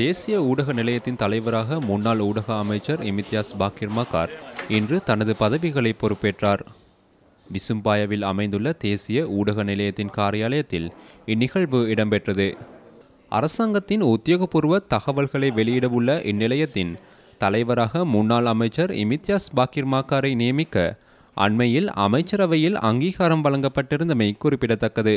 தேசிய ஊடக நிலையத்தின் தலைவராக முன்னாள் ஊடக அமைச்சர் இமித்யாஸ் பாக்கிர் மகார் இன்று தனது பதவிகளை பொறுப்பேற்றார் விசும்பாயவில் அமைந்துள்ள தேசிய ஊடக நிலையத்தின் காரியாலயத்தில் இந்நிகழ்வு இடம்பெற்றது அரசாங்கத்தின் உத்தியோகபூர்வ தகவல்களை வெளியிடவுள்ள இந்நிலையத்தின் தலைவராக முன்னாள் அமைச்சர் இமித்யாஸ் பாக்கிர் மாக்காரை நியமிக்க அண்மையில் அமைச்சரவையில் அங்கீகாரம் வழங்கப்பட்டிருந்தமை குறிப்பிடத்தக்கது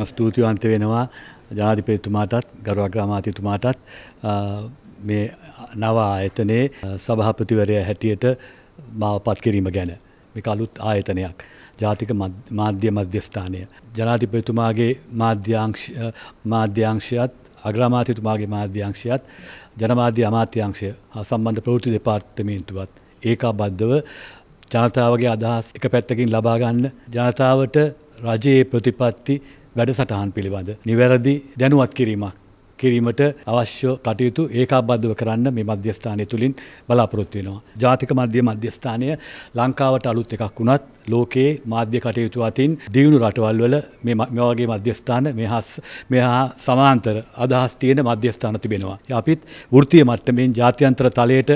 බොහොමත්ම ස්තුතිවන්ත වෙනවා ජනාධිපතිතුමාටත් ගරුවග්‍රාමාතිතුමාටත් මේ නව ආයතනයේ සභහපතිවරය හැටියට මාවපත් කිරීම ගැන මේ අලුත් ආයතනයක් ජාතික මාධ්‍ය මධ්‍යස්ථානය. ජනාධිපතිතුමාගේ මාධ්‍යංශයත් අග්‍රාමාත්‍යතුමාගේ මාධ්‍යංශයත් ජනමාධ්‍ය අමාත්‍යංශය හා සම්බන්ධ ප්‍රෘති දෙපාර්තමේන්තුවත් ඒකා බද්ධව ජනතාවගේ අදහස් එක පැත්තකින් ලබාගන්න ජනතාවට රජයේ ප්‍රතිපත්ති වැඩසටහන් පිළිබඳ නිවැරදි දැනුවත් කිරීමක් කිරීමට අවශ්‍ය කටයුතු ඒකාබද්ධව කරන්න මේ මධ්‍යස්ථානය තුළින් බලාපොරොත්තු වෙනවා. ජාතික මධ්‍ය මධ්‍යස්ථානය ලංකාවට අලුත් එකක් වුණත් ලෝකයේ මාධ්‍ය කටයුතු අතින් දියුණු රටවල් වල මේ වගේ මධ්‍යස්ථාන මේ හා සමාන්තර අදහස් තියෙන මධ්‍යස්ථාන තිබෙනවා. අපිත් වෘත්තිය මට්ටමින් ජාත්‍යන්තර තලයට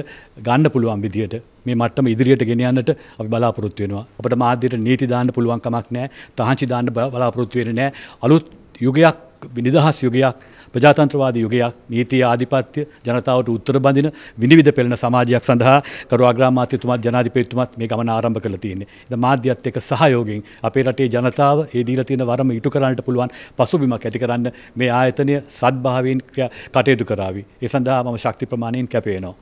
ගන්න පුළුවන් විදිහට මේ මට්ටම ඉදිරියට ගෙනයන්නට අපි බලාපොරොත්තු වෙනවා. අපිට මාධ්‍යයට නීති දාන්න පුළුවන් කමක් නැහැ. තහංචි දාන්න බලාපොරොත්තු වෙන්නේ නැහැ. අලුත් යුගයක් විනිදහස් යුගයක් ප්‍රජාතන්ත්‍රවාද යුගයක් නීතිය ආධිපත්‍ය ජනතාවට උත්තර බඳින විනිවිධ පෙළෙන සමාජයක් සඳහා කරුවාග්‍රාමාත්‍යතුමත් ජනාධිපතිතුමත් මේ ගමන ආරම්භ කරලා තියෙන්නේ. ඉතින් මාධ්‍යත් එක්ක සහයෝගයෙන් අපේ රටේ ජනතාව ඒ දීලා තියෙන වරම ඉටු කරන්නට පුළුවන් පසුබිමක් ඇති කරන්න මේ ආයතනය සත්භාවයෙන් කටයුතු කරાવી. ඒ සඳහා මම ශක්ති ප්‍රමාණයෙන් කැප වෙනවා.